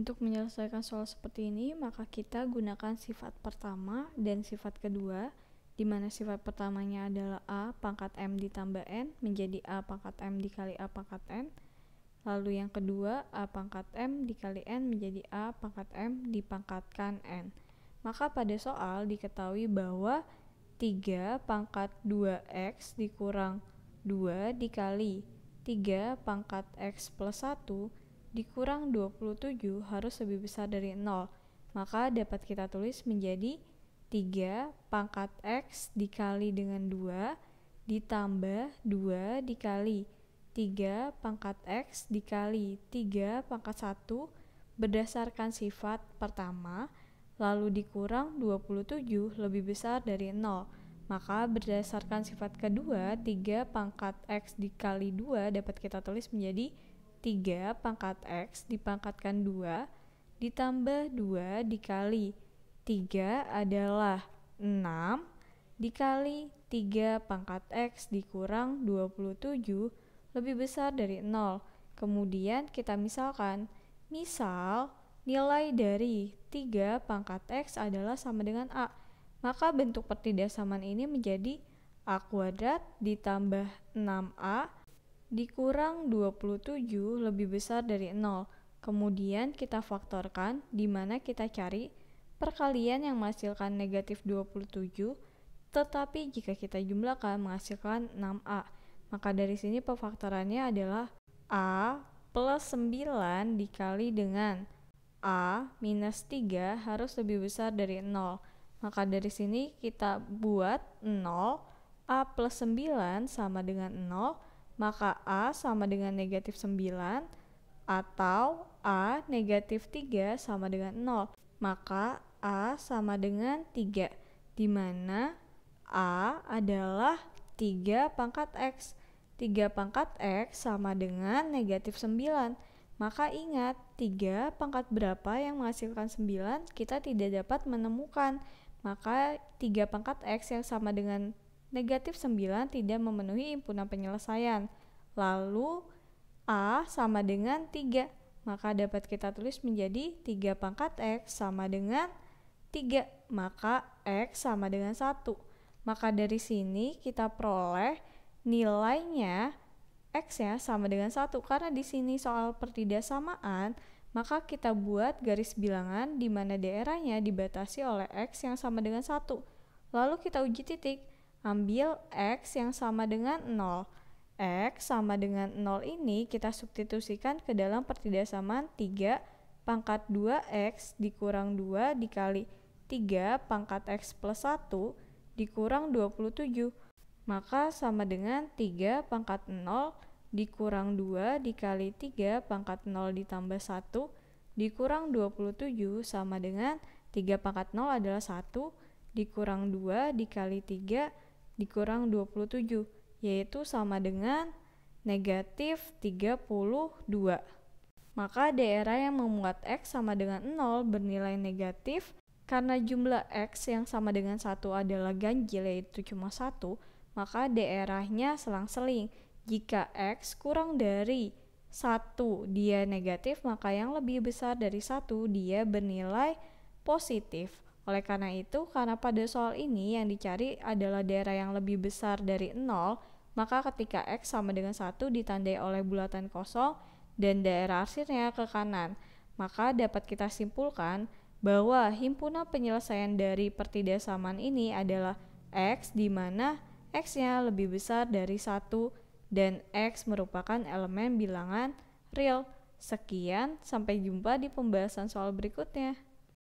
Untuk menyelesaikan soal seperti ini, maka kita gunakan sifat pertama dan sifat kedua, di mana sifat pertamanya adalah A pangkat M ditambah N menjadi A pangkat M dikali A pangkat N. Lalu yang kedua, A pangkat M dikali N menjadi A pangkat M dipangkatkan N. Maka pada soal diketahui bahwa 3 pangkat 2X dikurang 2 dikali 3 pangkat X plus 1 dikurang 27 harus lebih besar dari 0, maka dapat kita tulis menjadi 3 pangkat X dikali dengan 2 ditambah 2 dikali 3 pangkat X dikali 3 pangkat 1 berdasarkan sifat pertama, lalu dikurang 27 lebih besar dari 0. Maka berdasarkan sifat kedua, 3 pangkat X dikali 2 dapat kita tulis menjadi 3 pangkat X dipangkatkan 2 ditambah 2 dikali 3 adalah 6 dikali 3 pangkat X dikurang 27 lebih besar dari 0. Kemudian kita misalkan, misal nilai dari 3 pangkat X adalah sama dengan A. Maka bentuk pertidaksamaan ini menjadi A kuadrat ditambah 6A dikurang 27 lebih besar dari 0. Kemudian kita faktorkan, di mana kita cari perkalian yang menghasilkan negatif 27, tetapi jika kita jumlahkan menghasilkan 6A. Maka dari sini pefaktorannya adalah A plus 9 dikali dengan A minus 3 harus lebih besar dari 0. Maka dari sini kita buat 0, A plus 9 sama dengan 0, maka A sama dengan negatif 9 atau A negatif 3 sama dengan 0 maka A sama dengan 3 di mana A adalah 3 pangkat X 3 pangkat X sama dengan negatif 9 maka ingat 3 pangkat berapa yang menghasilkan 9 kita tidak dapat menemukan maka 3 pangkat X yang sama dengan Negatif 9 tidak memenuhi impunan penyelesaian. Lalu A sama dengan 3. Maka dapat kita tulis menjadi 3 pangkat X sama dengan 3. Maka X sama dengan 1. Maka dari sini kita peroleh nilainya X ya sama dengan 1. Karena di sini soal pertidaksamaan, maka kita buat garis bilangan di mana daerahnya dibatasi oleh X yang sama dengan 1. Lalu kita uji titik Ambil X yang sama dengan 0. X sama dengan 0 ini kita substitusikan ke dalam pertidaksamaan 3 pangkat 2X dikurang 2 dikali 3 pangkat X plus 1 dikurang 27. Maka sama dengan 3 pangkat 0 dikurang 2 dikali 3 pangkat 0 ditambah 1 dikurang 27 sama dengan 3 pangkat 0 adalah 1 dikurang 2 dikali 3 dikurang 27 yaitu sama dengan negatif 32. Maka daerah yang memuat X sama dengan 0 bernilai negatif karena jumlah X yang sama dengan 1 adalah ganjil yaitu cuma 1, maka daerahnya selang-seling. Jika X kurang dari 1 dia negatif, maka yang lebih besar dari 1 dia bernilai positif. Oleh karena itu, karena pada soal ini yang dicari adalah daerah yang lebih besar dari 0, maka ketika X sama dengan 1 ditandai oleh bulatan kosong dan daerah arsirnya ke kanan. Maka dapat kita simpulkan bahwa himpunan penyelesaian dari pertidaksamaan ini adalah X di mana X-nya lebih besar dari 1 dan X merupakan elemen bilangan real. Sekian, sampai jumpa di pembahasan soal berikutnya.